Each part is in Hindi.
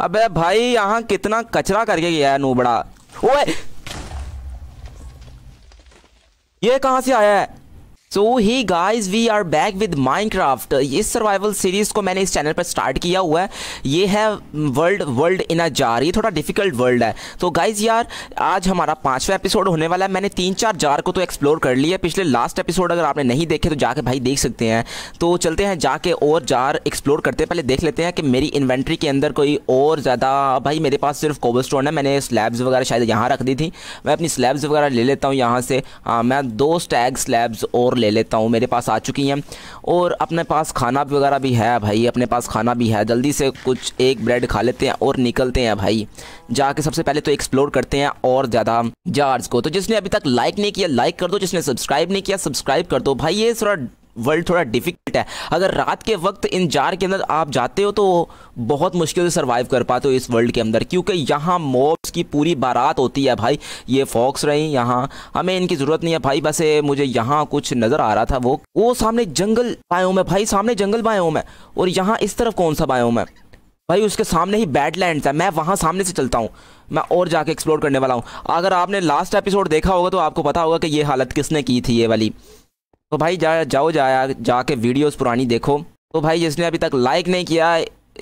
अबे भाई यहाँ कितना कचरा करके गया है नूबड़ा ओए ये कहां से आया है so hi guys we are back with Minecraft इस सर्वाइवल सीरीज़ को मैंने इस चैनल पर स्टार्ट किया हुआ है ये है world world in a jar ये थोड़ा डिफिकल्ट वर्ल्ड है तो गाइज़ यार आज हमारा पांचवा एपिसोड होने वाला है मैंने तीन चार जार को तो एक्सप्लोर कर लिया पिछले लास्ट एपिसोड अगर आपने नहीं देखे तो जाके भाई देख सकते हैं तो चलते हैं जाके और जार एक्सप्लोर करते हैं पहले देख लेते हैं कि मेरी इन्वेंट्री के अंदर कोई और ज़्यादा भाई मेरे पास सिर्फ कोबल है मैंने स्लैब्स वगैरह शायद यहाँ रख दी थी मैं अपनी स्लैब्स वगैरह ले लेता हूँ यहाँ से हाँ, मैं दो स्टैग स्लैब्स और ले लेता हूँ मेरे पास आ चुकी हैं और अपने पास खाना वगैरह भी है भाई अपने पास खाना भी है जल्दी से कुछ एक ब्रेड खा लेते हैं और निकलते हैं भाई जाके सबसे पहले तो एक्सप्लोर करते हैं और ज़्यादा जार्ज को तो जिसने अभी तक लाइक नहीं किया लाइक कर दो जिसने सब्सक्राइब नहीं किया सब्सक्राइब कर दो भाई ये थोड़ा वर्ल्ड थोड़ा डिफिकल्ट है अगर रात के वक्त इन जार के अंदर आप जाते हो तो बहुत मुश्किल से सर्वाइव कर पाते हो इस वर्ल्ड के अंदर क्योंकि यहाँ मॉब्स की पूरी बारात होती है भाई ये फॉक्स रही यहाँ हमें इनकी ज़रूरत नहीं है भाई बस मुझे यहाँ कुछ नज़र आ रहा था वो वो सामने जंगल बायो में भाई सामने जंगल बायो में और यहाँ इस तरफ कौन सा बायो में भाई उसके सामने ही बैडलैंड्स है मैं वहाँ सामने से चलता हूँ मैं और जाके एक्सप्लोर करने वाला हूँ अगर आपने लास्ट एपिसोड देखा होगा तो आपको पता होगा कि ये हालत किसने की थी ये वाली तो भाई जा जाओ जाया जाके वीडियोस पुरानी देखो तो भाई जिसने अभी तक लाइक नहीं किया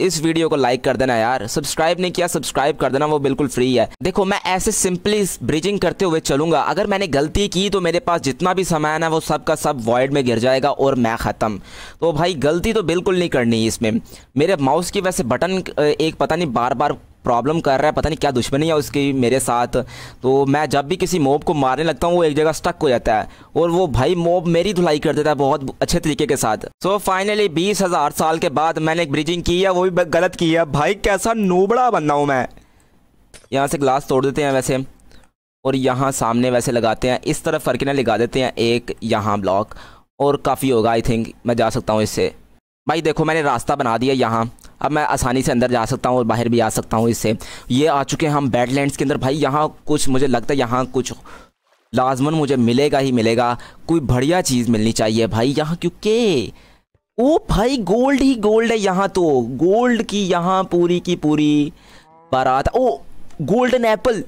इस वीडियो को लाइक कर देना यार सब्सक्राइब नहीं किया सब्सक्राइब कर देना वो बिल्कुल फ्री है देखो मैं ऐसे सिंपली ब्रिजिंग करते हुए चलूंगा अगर मैंने गलती की तो मेरे पास जितना भी सामान है वो सब का सब वॉइड में गिर जाएगा और मैं ख़त्म तो भाई गलती तो बिल्कुल नहीं करनी इसमें मेरे माउस की वैसे बटन एक पता नहीं बार बार प्रॉब्लम कर रहा है पता नहीं क्या दुश्मनी है उसकी मेरे साथ तो मैं जब भी किसी मोब को मारने लगता हूँ वो एक जगह स्टक हो जाता है और वो भाई मोब मेरी धुलाई कर देता है बहुत अच्छे तरीके के साथ सो so, फाइनली बीस हज़ार साल के बाद मैंने एक ब्रिजिंग की है वो भी गलत की है भाई कैसा नूबड़ा रहा हूँ मैं यहाँ से ग्लास तोड़ देते हैं वैसे और यहाँ सामने वैसे लगाते हैं इस तरफ फर्किना लगा देते हैं एक यहाँ ब्लॉक और काफ़ी होगा आई थिंक मैं जा सकता हूँ इससे भाई देखो मैंने रास्ता बना दिया यहाँ अब मैं आसानी से अंदर जा सकता हूँ और बाहर भी आ सकता हूँ इससे ये आ चुके हैं हम बैडलैंड्स के अंदर भाई यहाँ कुछ मुझे लगता है यहाँ कुछ लाजमन मुझे मिलेगा ही मिलेगा कोई बढ़िया चीज़ मिलनी चाहिए भाई यहाँ क्योंकि ओ भाई गोल्ड ही गोल्ड है यहाँ तो गोल्ड की यहाँ पूरी की पूरी बारात ओ गोल्डन एप्पल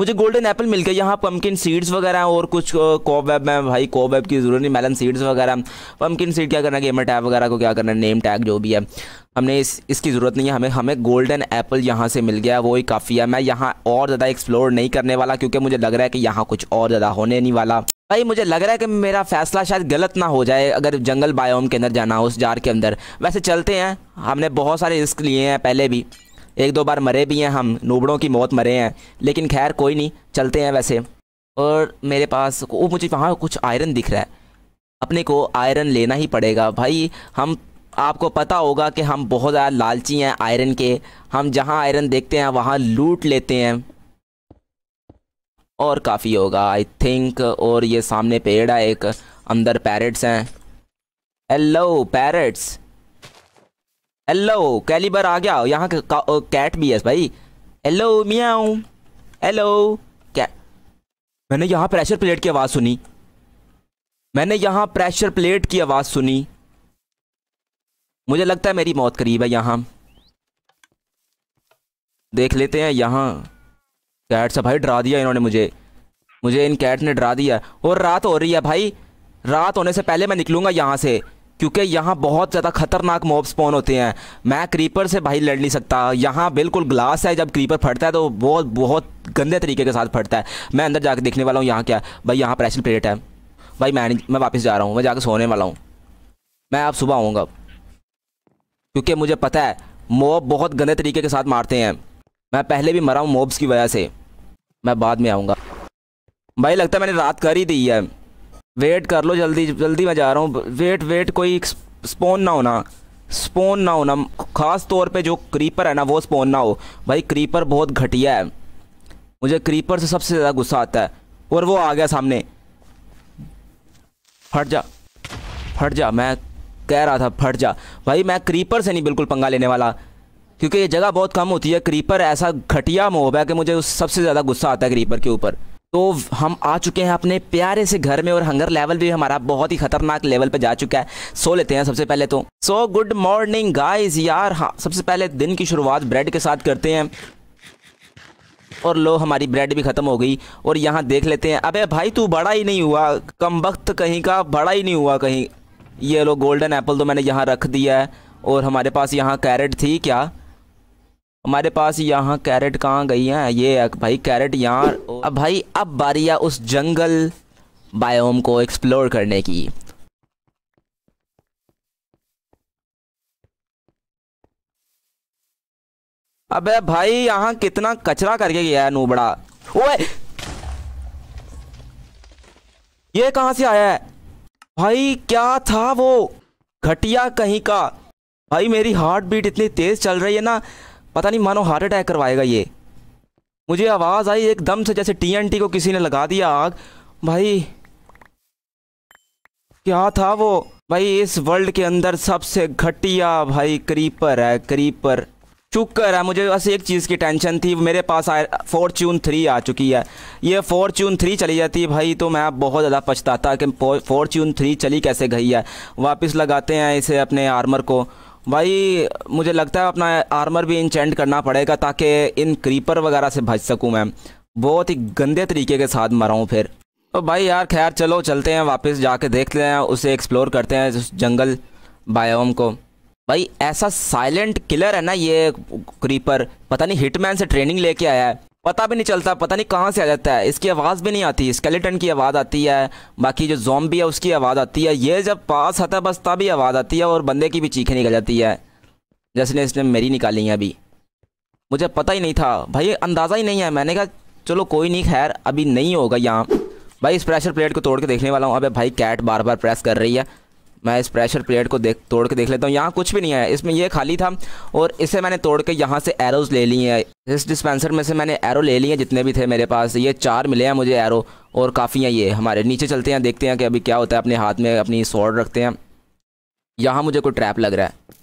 मुझे गोल्डन एप्पल मिल गया यहाँ पम्पकिन सीड्स वगैरह और कुछ कोवेब में भाई कोवेब की ज़रूरत नहीं मेलन सीड्स वगैरह पम्पकिन सीड क्या करना गेमर टैग वगैरह को क्या करना है नेम टैग जो भी है हमने इस इसकी ज़रूरत नहीं है हमें हमें गोल्डन एप्पल यहाँ से मिल गया वो ही काफ़ी है मैं यहाँ और ज़्यादा एक्सप्लोर नहीं करने वाला क्योंकि मुझे लग रहा है कि यहाँ कुछ और ज़्यादा होने नहीं वाला भाई मुझे लग रहा है कि मेरा फैसला शायद गलत ना हो जाए अगर जंगल बायोम के अंदर जाना हो उस जार के अंदर वैसे चलते हैं हमने बहुत सारे रिस्क लिए हैं पहले भी एक दो बार मरे भी हैं हम नूबड़ों की मौत मरे हैं लेकिन खैर कोई नहीं चलते हैं वैसे और मेरे पास वो मुझे वहाँ कुछ आयरन दिख रहा है अपने को आयरन लेना ही पड़ेगा भाई हम आपको पता होगा कि हम बहुत ज़्यादा लालची हैं आयरन के हम जहाँ आयरन देखते हैं वहाँ लूट लेते हैं और काफ़ी होगा आई थिंक और ये सामने पेड़ है एक अंदर पैरट्स हैं हेलो पैरट्स हेलो कैलिबर आ गया यहाँ कैट भी है भाई हेलो मियाँ हेलो कैट मैंने यहाँ प्रेशर प्लेट की आवाज़ सुनी मैंने यहाँ प्रेशर प्लेट की आवाज़ सुनी मुझे लगता है मेरी मौत करीब है यहाँ देख लेते हैं यहाँ कैट से भाई डरा दिया इन्होंने मुझे मुझे इन कैट ने डरा दिया और रात हो रही है भाई रात होने से पहले मैं निकलूँगा यहाँ से क्योंकि यहाँ बहुत ज़्यादा खतरनाक मॉब स्पॉन होते हैं मैं क्रीपर से भाई लड़ नहीं सकता यहाँ बिल्कुल ग्लास है जब क्रीपर फटता है तो बहुत बहुत गंदे तरीके के साथ फटता है मैं अंदर जाके देखने वाला हूँ यहाँ क्या भाई यहाँ प्रेशर प्लेट है भाई मैं मैं वापस जा रहा हूँ मैं जाके सोने वाला हूँ मैं आप सुबह आऊँगा क्योंकि मुझे पता है मॉब बहुत गंदे तरीके के साथ मारते हैं मैं पहले भी मरा हूँ मॉब्स की वजह से मैं बाद में आऊँगा भाई लगता है मैंने रात कर ही दी है वेट कर लो जल्दी जल्दी मैं जा रहा हूँ वेट वेट कोई स्पोन ना होना स्पोन ना होना ख़ास तौर पे जो क्रीपर है ना वो स्पोन ना हो भाई क्रीपर बहुत घटिया है मुझे क्रीपर से सबसे ज़्यादा गुस्सा आता है और वो आ गया सामने फट जा फट जा मैं कह रहा था फट जा भाई मैं क्रीपर से नहीं बिल्कुल पंगा लेने वाला क्योंकि ये जगह बहुत कम होती है क्रीपर ऐसा घटिया मोहब है कि मुझे उस सबसे ज़्यादा गुस्सा आता है क्रीपर के ऊपर तो हम आ चुके हैं अपने प्यारे से घर में और हंगर लेवल भी हमारा बहुत ही खतरनाक लेवल पे जा चुका है सो लेते हैं सबसे पहले तो सो गुड मॉर्निंग गाइस यार हाँ सबसे पहले दिन की शुरुआत ब्रेड के साथ करते हैं और लो हमारी ब्रेड भी ख़त्म हो गई और यहाँ देख लेते हैं अबे भाई तू बड़ा ही नहीं हुआ कम वक्त कहीं का बड़ा ही नहीं हुआ कहीं ये लो गोल्डन एप्पल तो मैंने यहाँ रख दिया है और हमारे पास यहाँ कैरेट थी क्या हमारे पास यहाँ कैरेट कहाँ गई हैं ये भाई कैरेट यहाँ अब भाई अब बारी है उस जंगल बायोम को एक्सप्लोर करने की अबे भाई यहाँ कितना कचरा करके गया है नूबड़ा ओए ये कहाँ से आया है भाई क्या था वो घटिया कहीं का भाई मेरी हार्ट बीट इतनी तेज चल रही है ना पता नहीं मानो हार्ट अटैक करवाएगा ये मुझे आवाज़ आई एकदम से जैसे टीएनटी को किसी ने लगा दिया आग भाई क्या था वो भाई इस वर्ल्ड के अंदर सबसे घटिया भाई करीपर है करीपर चुकर है मुझे बस एक चीज़ की टेंशन थी मेरे पास आ फॉर्च्यून थ्री आ चुकी है ये फॉर्च्यून थ्री चली जाती है भाई तो मैं बहुत ज़्यादा पछताता कि फॉर्च्यून थ्री चली कैसे गई है वापस लगाते हैं इसे अपने आर्मर को भाई मुझे लगता है अपना आर्मर भी इंचेंट करना पड़ेगा ताकि इन क्रीपर वगैरह से भज सकूँ मैं बहुत ही गंदे तरीके के साथ मरा हूँ फिर तो भाई यार खैर चलो चलते हैं वापस जाके देखते हैं उसे एक्सप्लोर करते हैं उस जंगल बायोम को भाई ऐसा साइलेंट किलर है ना ये क्रीपर पता नहीं हिटमैन से ट्रेनिंग लेके आया है पता भी नहीं चलता पता नहीं कहाँ से आ जाता है इसकी आवाज़ भी नहीं आती स्केलेटन की आवाज़ आती है बाकी जो जोम है उसकी आवाज़ आती है ये जब पास आता है बस तभी आवाज़ आती है और बंदे की भी चीखें निकल जाती है जैसे ने इसने मेरी निकाली है अभी मुझे पता ही नहीं था भाई अंदाज़ा ही नहीं है मैंने कहा चलो कोई नहीं खैर अभी नहीं होगा यहाँ भाई इस प्रेशर प्लेट को तोड़ के देखने वाला हूँ अबे भाई कैट बार बार प्रेस कर रही है मैं इस प्रेशर प्लेट को देख तोड़ के देख लेता हूँ यहाँ कुछ भी नहीं है इसमें ये खाली था और इसे मैंने तोड़ के यहाँ से एरोज़ ले लिए हैं इस डिस्पेंसर में से मैंने एरो ले लिए हैं जितने भी थे मेरे पास ये चार मिले हैं मुझे एरो और काफ़ी हैं ये हमारे नीचे चलते हैं देखते हैं कि अभी क्या होता है अपने हाथ में अपनी सॉर्ड रखते हैं यहाँ मुझे कोई ट्रैप लग रहा है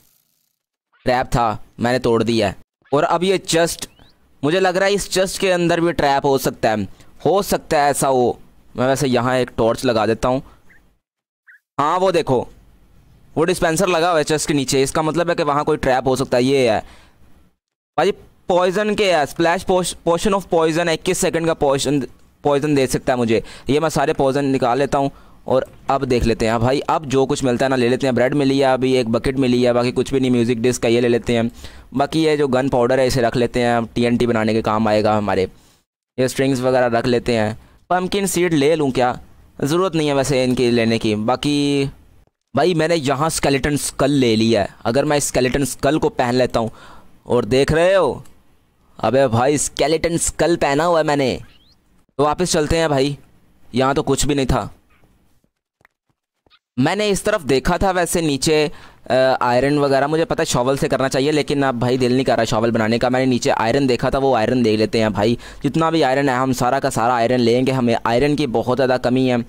ट्रैप था मैंने तोड़ दिया है और अब ये चेस्ट मुझे लग रहा है इस चेस्ट के अंदर भी ट्रैप हो सकता है हो सकता है ऐसा हो मैं वैसे यहाँ एक टॉर्च लगा देता हूँ हाँ वो देखो वो डिस्पेंसर लगा हुआ है चेस्ट के नीचे इसका मतलब है कि वहाँ कोई ट्रैप हो सकता है ये है भाई पॉइजन के है स्प्लैश पोर्शन ऑफ पॉइजन इक्कीस सेकंड का पॉइजन पॉइजन दे सकता है मुझे ये मैं सारे पॉइजन निकाल लेता हूँ और अब देख लेते हैं हाँ भाई अब जो कुछ मिलता है ना ले लेते हैं ब्रेड मिली है अभी एक बकेट मिली है बाकी कुछ भी नहीं म्यूज़िक डिस्क का ये ले लेते हैं बाकी ये जो गन पाउडर है इसे रख लेते हैं टी बनाने के काम आएगा हमारे ये स्ट्रिंग्स वगैरह रख लेते हैं पम्पकिन सीड ले लूँ क्या ज़रूरत नहीं है वैसे इनकी लेने की बाकी भाई मैंने यहाँ स्केलेटन स्कल ले लिया है अगर मैं स्केलेटन स्कल को पहन लेता हूँ और देख रहे हो अबे भाई स्केलेटन स्कल पहना हुआ है मैंने तो वापस चलते हैं भाई यहाँ तो कुछ भी नहीं था मैंने इस तरफ देखा था वैसे नीचे आयरन वगैरह मुझे पता है शॉवल से करना चाहिए लेकिन अब भाई दिल नहीं कर रहा शॉवल बनाने का मैंने नीचे आयरन देखा था वो आयरन देख लेते हैं भाई जितना भी आयरन है हम सारा का सारा आयरन लेंगे हमें आयरन की बहुत ज़्यादा कमी है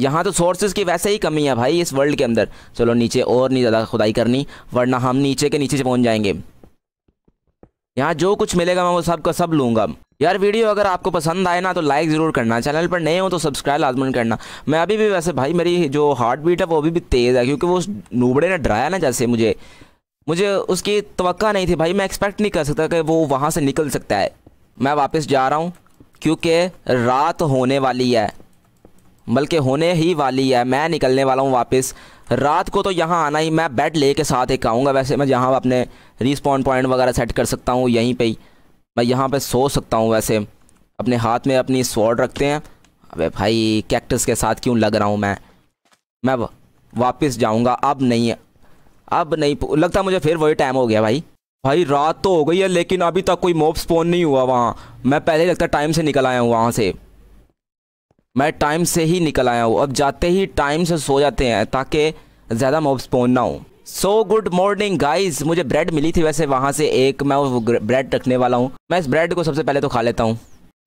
यहाँ तो सोर्सेज की वैसे ही कमी है भाई इस वर्ल्ड के अंदर चलो नीचे और नहीं ज़्यादा खुदाई करनी वरना हम नीचे के नीचे से पहुँच जाएंगे यहाँ जो कुछ मिलेगा मैं वो सब का सब लूँगा यार वीडियो अगर आपको पसंद आए ना तो लाइक ज़रूर करना चैनल पर नए हो तो सब्सक्राइब लाजमन करना मैं अभी भी वैसे भाई मेरी जो हार्ट बीट है वो अभी भी तेज़ है क्योंकि वो उस नूबड़े ने डराया ना जैसे मुझे मुझे उसकी तो नहीं थी भाई मैं एक्सपेक्ट नहीं कर सकता कि वो वहाँ से निकल सकता है मैं वापस जा रहा हूँ क्योंकि रात होने वाली है बल्कि होने ही वाली है मैं निकलने वाला हूँ वापस रात को तो यहाँ आना ही मैं बेड ले साथ एक आऊँगा वैसे मैं जहाँ अपने रिस्पॉन्ड पॉइंट वगैरह सेट कर सकता हूँ यहीं पर ही मैं यहाँ पे सो सकता हूँ वैसे अपने हाथ में अपनी स्वॉर्ड रखते हैं अबे भाई कैक्टस के साथ क्यों लग रहा हूँ मैं मैं वापस जाऊँगा अब नहीं अब नहीं लगता मुझे फिर वही टाइम हो गया भाई भाई रात तो हो गई है लेकिन अभी तक कोई मोब स्पोन नहीं हुआ वहाँ मैं पहले लगता टाइम से निकल आया हूँ वहाँ से मैं टाइम से ही निकल आया हूँ अब जाते ही टाइम से सो जाते हैं ताकि ज़्यादा मोब स्पोन ना हो सो गुड मॉर्निंग गाइज मुझे ब्रेड मिली थी वैसे वहाँ से एक मैं वो ब्रेड रखने वाला हूँ मैं इस ब्रेड को सबसे पहले तो खा लेता हूँ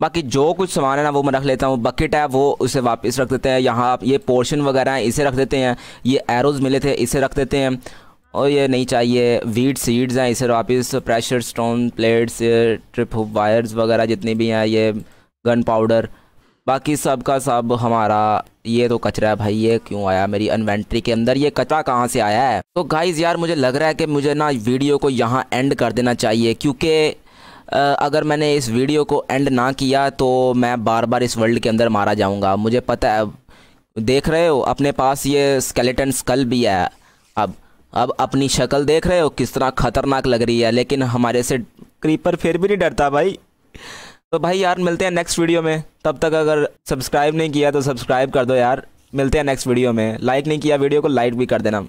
बाकी जो कुछ सामान है ना वो मैं रख लेता हूँ बकेट है वो उसे वापस रख देते हैं यहाँ ये पोर्शन वगैरह है इसे रख देते हैं ये एरोज़ मिले थे इसे रख देते हैं और ये नहीं चाहिए वीड सीड्स हैं इसे वापस pressure stone plates trip wires वगैरह जितनी भी हैं ये गन पाउडर बाकी सब का सब हमारा ये तो कचरा है भाई ये क्यों आया मेरी इन्वेंट्री के अंदर ये कचरा कहाँ से आया है तो गाइज यार मुझे लग रहा है कि मुझे ना वीडियो को यहाँ एंड कर देना चाहिए क्योंकि अगर मैंने इस वीडियो को एंड ना किया तो मैं बार बार इस वर्ल्ड के अंदर मारा जाऊँगा मुझे पता है देख रहे हो अपने पास ये स्केलेटन स्कल भी है अब अब अपनी शक्ल देख रहे हो किस तरह ख़तरनाक लग रही है लेकिन हमारे से क्रीपर फिर भी नहीं डरता भाई तो भाई यार मिलते हैं नेक्स्ट वीडियो में तब तक अगर सब्सक्राइब नहीं किया तो सब्सक्राइब कर दो यार मिलते हैं नेक्स्ट वीडियो में लाइक नहीं किया वीडियो को लाइक भी कर देना